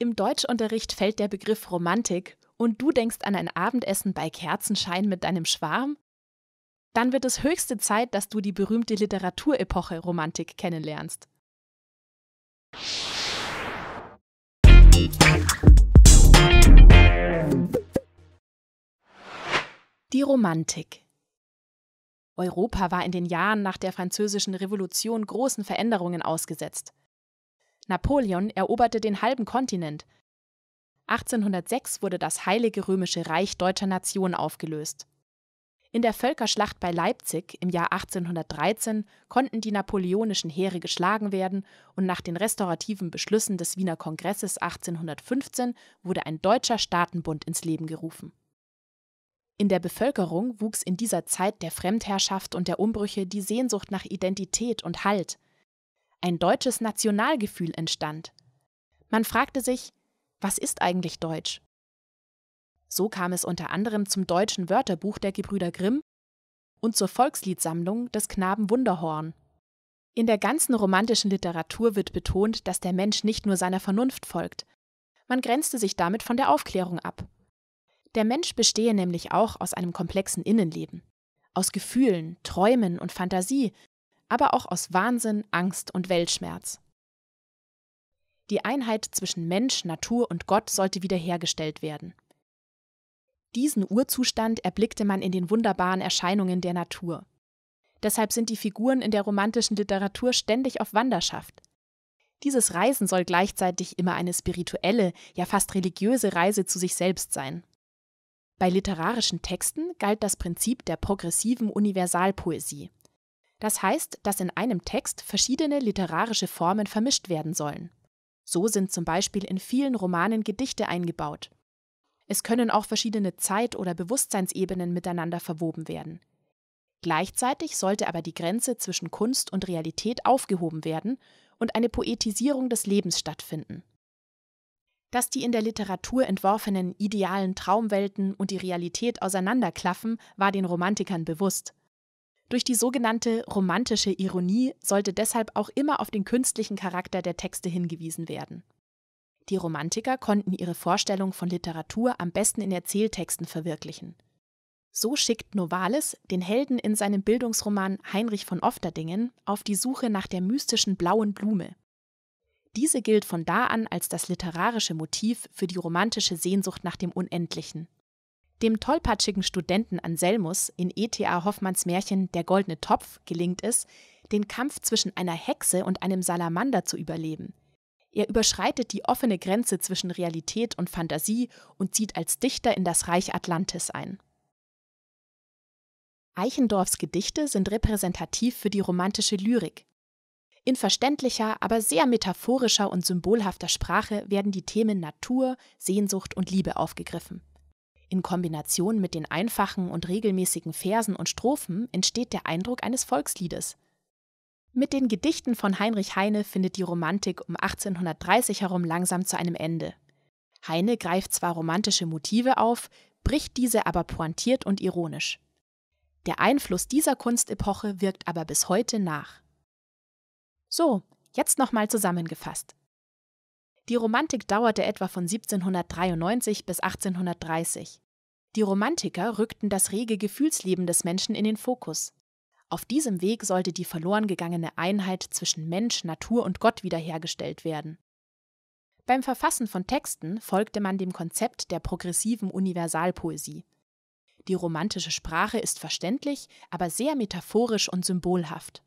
Im Deutschunterricht fällt der Begriff Romantik und du denkst an ein Abendessen bei Kerzenschein mit deinem Schwarm? Dann wird es höchste Zeit, dass du die berühmte Literaturepoche Romantik kennenlernst. Die Romantik Europa war in den Jahren nach der Französischen Revolution großen Veränderungen ausgesetzt. Napoleon eroberte den halben Kontinent. 1806 wurde das Heilige Römische Reich deutscher Nation aufgelöst. In der Völkerschlacht bei Leipzig im Jahr 1813 konnten die napoleonischen Heere geschlagen werden und nach den restaurativen Beschlüssen des Wiener Kongresses 1815 wurde ein deutscher Staatenbund ins Leben gerufen. In der Bevölkerung wuchs in dieser Zeit der Fremdherrschaft und der Umbrüche die Sehnsucht nach Identität und Halt, ein deutsches Nationalgefühl entstand. Man fragte sich, was ist eigentlich Deutsch? So kam es unter anderem zum deutschen Wörterbuch der Gebrüder Grimm und zur Volksliedsammlung des Knaben Wunderhorn. In der ganzen romantischen Literatur wird betont, dass der Mensch nicht nur seiner Vernunft folgt. Man grenzte sich damit von der Aufklärung ab. Der Mensch bestehe nämlich auch aus einem komplexen Innenleben, aus Gefühlen, Träumen und Fantasie, aber auch aus Wahnsinn, Angst und Weltschmerz. Die Einheit zwischen Mensch, Natur und Gott sollte wiederhergestellt werden. Diesen Urzustand erblickte man in den wunderbaren Erscheinungen der Natur. Deshalb sind die Figuren in der romantischen Literatur ständig auf Wanderschaft. Dieses Reisen soll gleichzeitig immer eine spirituelle, ja fast religiöse Reise zu sich selbst sein. Bei literarischen Texten galt das Prinzip der progressiven Universalpoesie. Das heißt, dass in einem Text verschiedene literarische Formen vermischt werden sollen. So sind zum Beispiel in vielen Romanen Gedichte eingebaut. Es können auch verschiedene Zeit- oder Bewusstseinsebenen miteinander verwoben werden. Gleichzeitig sollte aber die Grenze zwischen Kunst und Realität aufgehoben werden und eine Poetisierung des Lebens stattfinden. Dass die in der Literatur entworfenen idealen Traumwelten und die Realität auseinanderklaffen, war den Romantikern bewusst. Durch die sogenannte romantische Ironie sollte deshalb auch immer auf den künstlichen Charakter der Texte hingewiesen werden. Die Romantiker konnten ihre Vorstellung von Literatur am besten in Erzähltexten verwirklichen. So schickt Novalis den Helden in seinem Bildungsroman Heinrich von Ofterdingen auf die Suche nach der mystischen blauen Blume. Diese gilt von da an als das literarische Motiv für die romantische Sehnsucht nach dem Unendlichen. Dem tollpatschigen Studenten Anselmus in E.T.A. Hoffmanns Märchen Der goldene Topf gelingt es, den Kampf zwischen einer Hexe und einem Salamander zu überleben. Er überschreitet die offene Grenze zwischen Realität und Fantasie und zieht als Dichter in das Reich Atlantis ein. Eichendorffs Gedichte sind repräsentativ für die romantische Lyrik. In verständlicher, aber sehr metaphorischer und symbolhafter Sprache werden die Themen Natur, Sehnsucht und Liebe aufgegriffen. In Kombination mit den einfachen und regelmäßigen Versen und Strophen entsteht der Eindruck eines Volksliedes. Mit den Gedichten von Heinrich Heine findet die Romantik um 1830 herum langsam zu einem Ende. Heine greift zwar romantische Motive auf, bricht diese aber pointiert und ironisch. Der Einfluss dieser Kunstepoche wirkt aber bis heute nach. So, jetzt nochmal zusammengefasst. Die Romantik dauerte etwa von 1793 bis 1830. Die Romantiker rückten das rege Gefühlsleben des Menschen in den Fokus. Auf diesem Weg sollte die verloren gegangene Einheit zwischen Mensch, Natur und Gott wiederhergestellt werden. Beim Verfassen von Texten folgte man dem Konzept der progressiven Universalpoesie. Die romantische Sprache ist verständlich, aber sehr metaphorisch und symbolhaft.